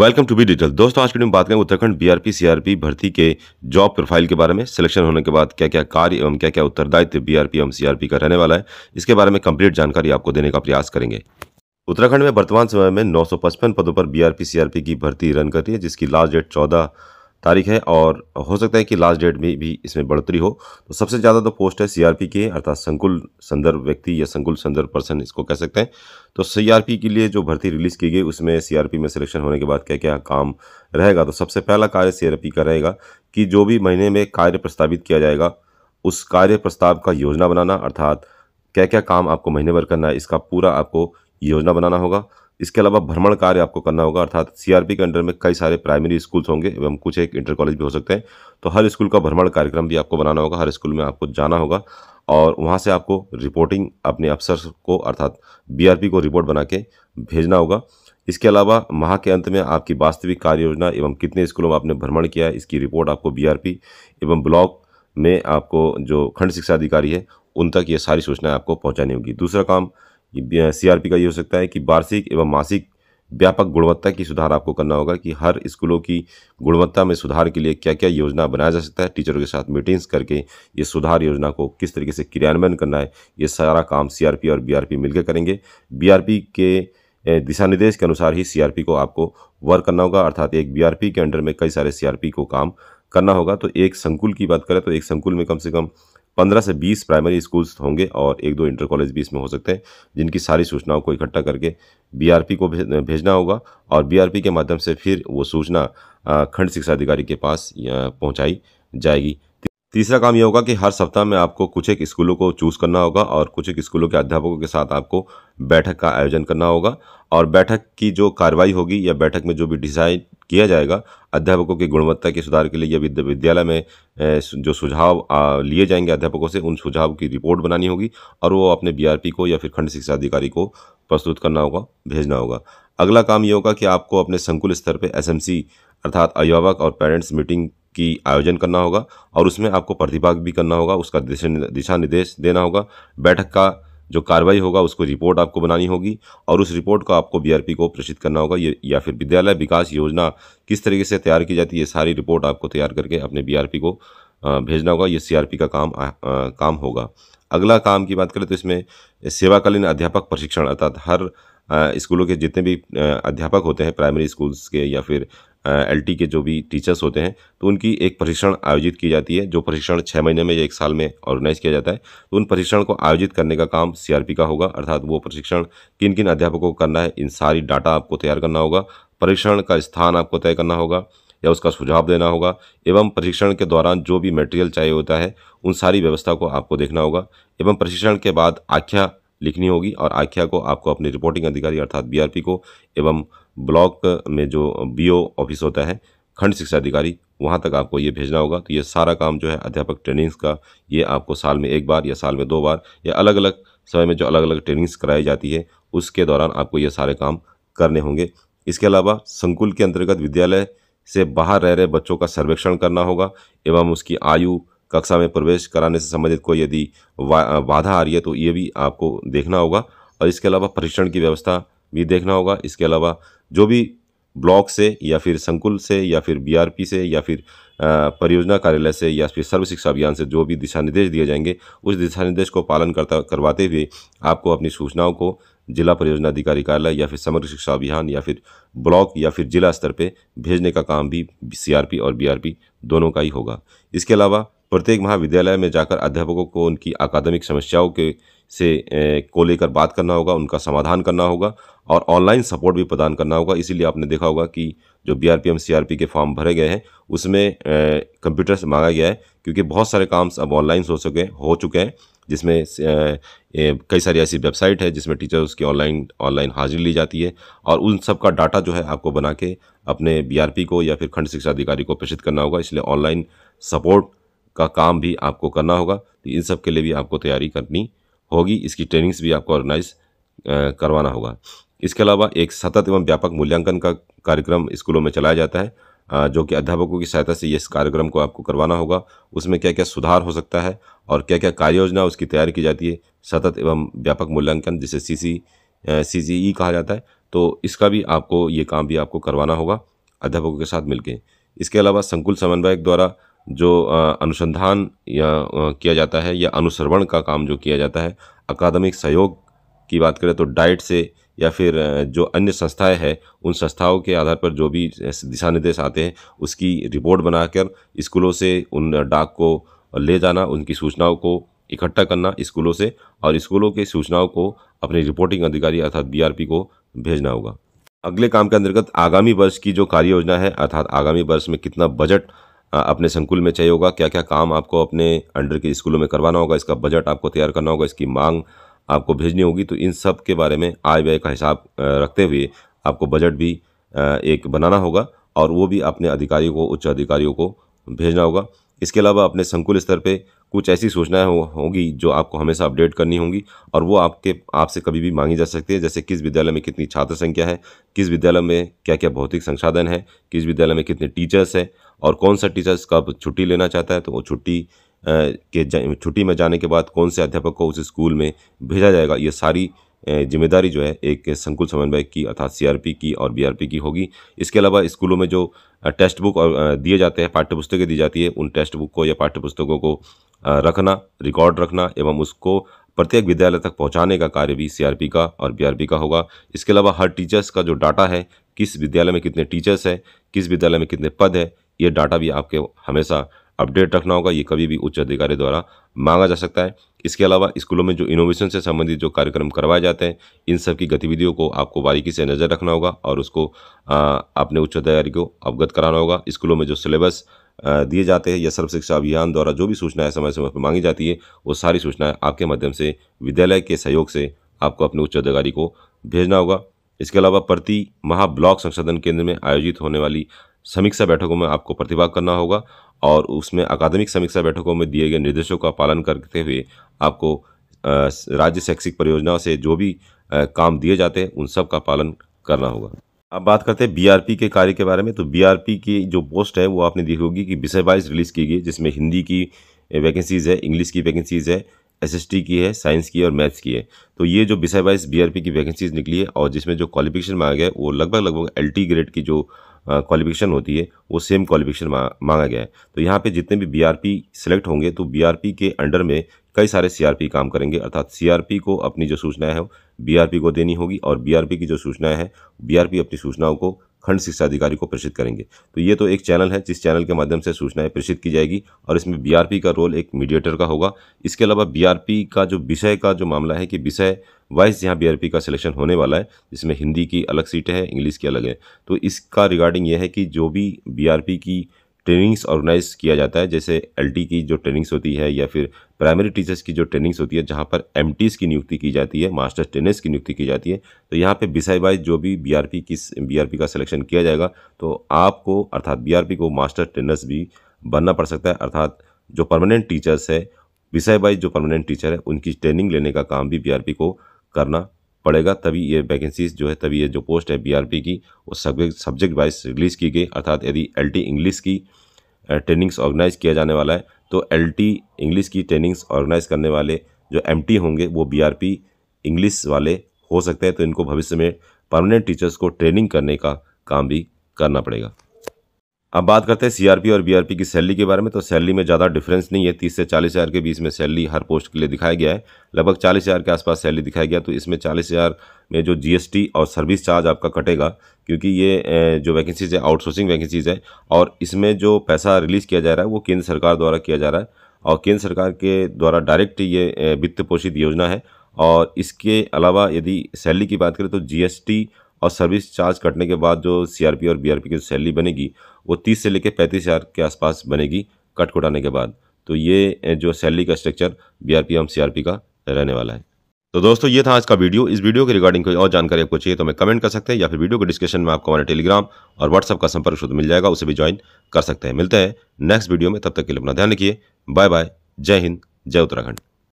welcome to be detail दोस्तों आज की वीडियो में बात करेंगे उत्तराखंड बीआरपी सीआरपी भर्ती के जॉब प्रोफाइल के बारे में सिलेक्शन होने के बाद क्या क्या कार्य एवं क्या क्या उत्तरदायित्व बीआरपी एवं सीआरपी का रहने वाला है इसके बारे में कंप्लीट जानकारी आपको देने का प्रयास करेंगे उत्तराखंड में वर्तमान समय में नौ पदों पर बीआरपी सीआरपी की भर्ती रन कर रही है जिसकी लास्ट डेट चौदह तारीख है और हो सकता है कि लास्ट डेट में भी इसमें बढ़ोतरी हो तो सबसे ज़्यादा तो पोस्ट है सीआरपी के अर्थात संकुल संदर्भ व्यक्ति या संकुल संदर्भ पर्सन इसको कह सकते हैं तो सीआरपी के लिए जो भर्ती रिलीज़ की गई उसमें सीआरपी में सिलेक्शन होने के बाद क्या क्या काम रहेगा तो सबसे पहला कार्य सी का रहेगा कि जो भी महीने में कार्य प्रस्तावित किया जाएगा उस कार्य प्रस्ताव का योजना बनाना अर्थात क्या क्या काम आपको महीने भर करना है इसका पूरा आपको योजना बनाना होगा इसके अलावा भ्रमण कार्य आपको करना होगा अर्थात सीआरपी के अंडर में कई सारे प्राइमरी स्कूल्स होंगे एवं कुछ एक इंटर कॉलेज भी हो सकते हैं तो हर स्कूल का भ्रमण कार्यक्रम भी आपको बनाना होगा हर स्कूल में आपको जाना होगा और वहाँ से आपको रिपोर्टिंग अपने अफसर को अर्थात बी को रिपोर्ट बना के भेजना होगा इसके अलावा माह के अंत में आपकी वास्तविक कार्य योजना एवं कितने स्कूलों में आपने भ्रमण किया है इसकी रिपोर्ट आपको बीआरपी एवं ब्लॉक में आपको जो खंड शिक्षा अधिकारी है उन तक ये सारी सूचनाएं आपको पहुंचानी होगी दूसरा काम सीआरपी का ये हो सकता है कि वार्षिक एवं मासिक व्यापक गुणवत्ता की सुधार आपको करना होगा कि हर स्कूलों की गुणवत्ता में सुधार के लिए क्या क्या योजना बनाया जा सकता है टीचरों के साथ मीटिंग्स करके ये सुधार योजना को किस तरीके से क्रियान्वयन करना है ये सारा काम सीआरपी और बीआरपी मिलकर करेंगे बीआरपी के दिशा निर्देश के अनुसार ही सीआरपी को आपको वर्क करना होगा अर्थात एक बी के अंडर में कई सारे सी को काम करना होगा तो एक संकुल की बात करें तो एक संकुल में कम से कम पंद्रह से बीस प्राइमरी स्कूल्स होंगे और एक दो इंटर कॉलेज भी इसमें हो सकते हैं जिनकी सारी सूचनाओं को इकट्ठा करके बीआरपी को भेजना होगा और बीआरपी के माध्यम से फिर वो सूचना खंड शिक्षा अधिकारी के पास पहुँचाई जाएगी तीसरा काम यह होगा कि हर सप्ताह में आपको कुछ एक स्कूलों को चूज़ करना होगा और कुछ एक स्कूलों के अध्यापकों के साथ आपको बैठक का आयोजन करना होगा और बैठक की जो कार्रवाई होगी या बैठक में जो भी डिसाइड किया जाएगा अध्यापकों की गुणवत्ता के सुधार के लिए या विद्यालय में जो सुझाव लिए जाएंगे अध्यापकों से उन सुझाव की रिपोर्ट बनानी होगी और वो अपने बीआरपी को या फिर खंड शिक्षा अधिकारी को प्रस्तुत करना होगा भेजना होगा अगला काम ये होगा कि आपको अपने संकुल स्तर पर एस अर्थात अभिभावक और पेरेंट्स मीटिंग की आयोजन करना होगा और उसमें आपको प्रतिभाग भी करना होगा उसका दिशा निर्देश देना होगा बैठक का जो कार्रवाई होगा उसको रिपोर्ट आपको बनानी होगी और उस रिपोर्ट को आपको बीआरपी को प्रेषित करना होगा या फिर विद्यालय विकास योजना किस तरीके से तैयार की जाती है ये सारी रिपोर्ट आपको तैयार करके अपने बीआरपी को भेजना होगा ये सीआरपी का काम आ, आ, काम होगा अगला काम की बात करें तो इसमें सेवाकालीन अध्यापक प्रशिक्षण अर्थात हर स्कूलों के जितने भी अध्यापक होते हैं प्राइमरी स्कूल्स के या फिर एल के जो भी टीचर्स होते हैं तो उनकी एक प्रशिक्षण आयोजित की जाती है जो प्रशिक्षण छः महीने में या एक साल में ऑर्गेनाइज किया जाता है तो उन प्रशिक्षण को आयोजित करने का काम सी का होगा अर्थात वो प्रशिक्षण किन किन अध्यापकों को करना है इन सारी डाटा आपको तैयार करना होगा परीक्षण का स्थान आपको तय करना होगा या उसका सुझाव देना होगा एवं प्रशिक्षण के दौरान जो भी मटेरियल चाहिए होता है उन सारी व्यवस्था को आपको देखना होगा एवं प्रशिक्षण के बाद आख्या लिखनी होगी और आख्या को आपको अपने रिपोर्टिंग अधिकारी अर्थात बीआरपी को एवं ब्लॉक में जो बीओ ऑफिस होता है खंड शिक्षा अधिकारी वहाँ तक आपको ये भेजना होगा तो ये सारा काम जो है अध्यापक ट्रेनिंग्स का ये आपको साल में एक बार या साल में दो बार या अलग अलग समय में जो अलग अलग ट्रेनिंग्स कराई जाती है उसके दौरान आपको ये सारे काम करने होंगे इसके अलावा संकुल के अंतर्गत विद्यालय से बाहर रह रहे बच्चों का सर्वेक्षण करना होगा एवं उसकी आयु कक्षा में प्रवेश कराने से संबंधित कोई यदि बाधा आ रही है तो ये भी आपको देखना होगा और इसके अलावा परीक्षण की व्यवस्था भी देखना होगा इसके अलावा जो भी ब्लॉक से या फिर संकुल से या फिर बीआरपी से या फिर परियोजना कार्यालय से या फिर सर्व शिक्षा अभियान से जो भी दिशा निर्देश दिए जाएंगे उस दिशा निर्देश को पालन करता करवाते हुए आपको अपनी सूचनाओं को जिला परियोजना अधिकारी कार्यालय या फिर समग्र शिक्षा अभियान या फिर ब्लॉक या फिर जिला स्तर पर भेजने का काम भी सी और बी दोनों का ही होगा इसके अलावा प्रत्येक महाविद्यालय में जाकर अध्यापकों को उनकी अकादमिक समस्याओं के से को लेकर बात करना होगा उनका समाधान करना होगा और ऑनलाइन सपोर्ट भी प्रदान करना होगा इसीलिए आपने देखा होगा कि जो B R P M C R P के फॉर्म भरे गए हैं उसमें कंप्यूटर से मांगा गया है क्योंकि बहुत सारे काम अब ऑनलाइन हो सके हो चुके हैं जिसमें कई सारी ऐसी वेबसाइट है जिसमें टीचर्स की ऑनलाइन ऑनलाइन हाजिरी ली जाती है और उन सब का डाटा जो है आपको बना के अपने बीआरपी को या फिर खंड शिक्षा अधिकारी को प्रेषित करना होगा इसलिए ऑनलाइन सपोर्ट का काम भी आपको करना होगा तो इन सब के लिए भी आपको तैयारी करनी होगी इसकी ट्रेनिंग्स भी आपको ऑर्गेनाइज करवाना होगा इसके अलावा एक सतत एवं व्यापक मूल्यांकन का कार्यक्रम स्कूलों में चलाया जाता है जो कि अध्यापकों की सहायता से इस कार्यक्रम को आपको करवाना होगा उसमें क्या क्या सुधार हो सकता है और क्या क्या कार्य योजना उसकी तैयारी की जाती है सतत एवं व्यापक मूल्यांकन जिसे सी सी सी ई कहा जाता है तो इसका भी आपको ये काम भी आपको करवाना होगा अध्यापकों के साथ मिलकर इसके अलावा संकुल समन्वयक द्वारा जो अनुसंधान या किया जाता है या अनुसरण का काम जो किया जाता है अकादमिक सहयोग की बात करें तो डाइट से या फिर जो अन्य संस्थाएं हैं उन संस्थाओं के आधार पर जो भी दिशा निर्देश आते हैं उसकी रिपोर्ट बनाकर स्कूलों से उन डाक को ले जाना उनकी सूचनाओं को इकट्ठा करना स्कूलों से और स्कूलों के सूचनाओं को अपने रिपोर्टिंग अधिकारी अर्थात बी को भेजना होगा अगले काम के अंतर्गत आगामी वर्ष की जो कार्य योजना है अर्थात आगामी वर्ष में कितना बजट अपने संकुल में चाहिए होगा क्या क्या काम आपको अपने अंडर के स्कूलों में करवाना होगा इसका बजट आपको तैयार करना होगा इसकी मांग आपको भेजनी होगी तो इन सब के बारे में आय व्यय का हिसाब रखते हुए आपको बजट भी एक बनाना होगा और वो भी अपने अधिकारियों को उच्च अधिकारियों को भेजना होगा इसके अलावा अपने संकुल स्तर पर कुछ ऐसी सूचनाएँ हो, होंगी जो आपको हमेशा अपडेट करनी होंगी और वो आपके आपसे कभी भी मांगी जा सकती है जैसे किस विद्यालय में कितनी छात्र संख्या है किस विद्यालय में क्या क्या भौतिक संसाधन है किस विद्यालय में कितने टीचर्स हैं और कौन सा टीचर्स कब छुट्टी लेना चाहता है तो वो छुट्टी के छुट्टी में जाने के बाद कौन से अध्यापक को उस स्कूल में भेजा जाएगा ये सारी जिम्मेदारी जो है एक संकुल समन्वयक की अर्थात सीआरपी की और बीआरपी की होगी इसके अलावा स्कूलों में जो टेस्ट बुक और दिए जाते हैं पाठ्य पुस्तकें दी जाती है उन टेक्स्ट बुक को या पाठ्य पुस्तकों को रखना रिकॉर्ड रखना एवं उसको प्रत्येक विद्यालय तक पहुंचाने का कार्य भी सीआरपी का और बीआरपी का होगा इसके अलावा हर टीचर्स का जो डाटा है किस विद्यालय में कितने टीचर्स हैं किस विद्यालय में कितने पद है ये डाटा भी आपके हमेशा अपडेट रखना होगा ये कभी भी उच्च अधिकारी द्वारा मांगा जा सकता है इसके अलावा स्कूलों में जो इनोवेशन से संबंधित जो कार्यक्रम करवाए जाते हैं इन सब की गतिविधियों को आपको बारीकी से नज़र रखना होगा और उसको अपने उच्च अधिकारी को अवगत कराना होगा स्कूलों में जो सिलेबस दिए जाते हैं या सर्व शिक्षा अभियान द्वारा जो भी सूचनाएँ समय समय पर मांगी जाती है वो सारी सूचनाएँ आपके माध्यम से विद्यालय के सहयोग से आपको अपने उच्च अधिकारी को भेजना होगा इसके अलावा प्रति माह ब्लॉक संशोधन केंद्र में आयोजित होने वाली समीक्षा बैठकों में आपको प्रतिभाग करना होगा और उसमें अकादमिक समीक्षा बैठकों में दिए गए निर्देशों का पालन करते हुए आपको राज्य शैक्षिक परियोजनाओं से जो भी काम दिए जाते हैं उन सब का पालन करना होगा अब बात करते हैं बीआरपी के कार्य के बारे में तो बीआरपी की जो पोस्ट है वो आपने देखी होगी कि विषय वाइज रिलीज़ की गई जिसमें हिंदी की वैकेंसीज़ है इंग्लिश की वैकेंसीज़ है एसएसटी की है साइंस की है और मैथ्स की है तो ये जो विषय वाइज बीआरपी की वैकेंसीज निकली है और जिसमें जो क्वालिफिकेशन मांगा गया है वो लगभग लगभग टी ग्रेड की जो क्वालिफिकेशन होती है वो सेम क्वालिफिकेशन मा, मांगा गया है तो यहाँ पे जितने भी बीआरपी सिलेक्ट होंगे तो बीआरपी के अंडर में कई सारे सीआरपी काम करेंगे अर्थात सीआरपी को अपनी जो सूचनाएं हैं बीआरपी को देनी होगी और बीआरपी की जो सूचनाएं हैं बीआरपी अपनी सूचनाओं को खंड शिक्षा अधिकारी को प्रेषित करेंगे तो ये तो एक चैनल है जिस चैनल के माध्यम से सूचनाएं प्रेषित की जाएगी और इसमें बीआरपी का रोल एक मीडिएटर का होगा इसके अलावा बीआरपी का जो विषय का जो मामला है कि विषय वाइज यहाँ बीआरपी का सिलेक्शन होने वाला है जिसमें हिंदी की अलग सीट है इंग्लिश की अलग है तो इसका रिगार्डिंग यह है कि जो भी बी की ट्रेनिंग्स ऑर्गेनाइज किया जाता है जैसे एल की जो ट्रेनिंग्स होती है या फिर प्राइमरी टीचर्स की जो ट्रेनिंग्स होती है जहाँ पर एम की नियुक्ति की जाती है मास्टर्स ट्रेनर्स की नियुक्ति की जाती है तो यहाँ पे विषय वाइज जो भी बी आर पी किस बी आर पी का सिलेक्शन किया जाएगा तो आपको अर्थात बी आर पी को मास्टर ट्रेनर्स भी बनना पड़ सकता है अर्थात जो परमानेंट टीचर्स है विषय वाइज जो परमानेंट टीचर है उनकी ट्रेनिंग लेने का काम भी बी को करना पड़ेगा तभी ये वैकेंसीज जो है तभी ये जो पोस्ट है बीआरपी की वो सब्जेक्ट सब्जेक्ट वाइज रिलीज़ की गई अर्थात यदि एलटी इंग्लिश की ट्रेनिंग्स ऑर्गेनाइज किया जाने वाला है तो एलटी इंग्लिश की ट्रेनिंग्स ऑर्गेनाइज करने वाले जो एमटी होंगे वो बीआरपी इंग्लिश वाले हो सकते हैं तो इनको भविष्य में परमानेंट टीचर्स को ट्रेनिंग करने का काम भी करना पड़ेगा अब बात करते हैं सीआरपी और बीआरपी की सैलरी के बारे में तो सैलरी में ज़्यादा डिफरेंस नहीं है तीस से चालीस हज़ार के बीच में सैलरी हर पोस्ट के लिए दिखाया गया है लगभग चालीस हज़ार के आसपास सैलरी दिखाया गया तो इसमें चालीस हज़ार में जो जीएसटी और सर्विस चार्ज आपका कटेगा क्योंकि ये जो वैकेंसीज है आउटसोर्सिंग वैकेंसीज है और इसमें जो पैसा रिलीज़ किया जा रहा है वो केंद्र सरकार द्वारा किया जा रहा है और केंद्र सरकार के द्वारा डायरेक्ट ये वित्त पोषित योजना है और इसके अलावा यदि सैलरी की बात करें तो जीएसटी और सर्विस चार्ज कटने के बाद जो सीआरपी और बीआरपी की सैलरी बनेगी वो तीस से लेकर पैंतीस हज़ार के आसपास बनेगी कट कटाने के बाद तो ये जो सैलरी का स्ट्रक्चर बीआरपी एवं सीआरपी का रहने वाला है तो दोस्तों ये था आज का वीडियो इस वीडियो के रिगार्डिंग कोई और जानकारी आपको चाहिए तो हमें कमेंट कर सकते हैं या फिर वीडियो के डिस्क्रिप्शन में आपको हमारे टेलीग्राम और व्हाट्सअप का संपर्क शुद्ध मिल जाएगा उसे भी ज्वाइन कर सकते हैं मिलते हैं नेक्स्ट वीडियो में तब तक के लिए अपना ध्यान रखिए बाय बाय जय हिंद जय उत्तराखंड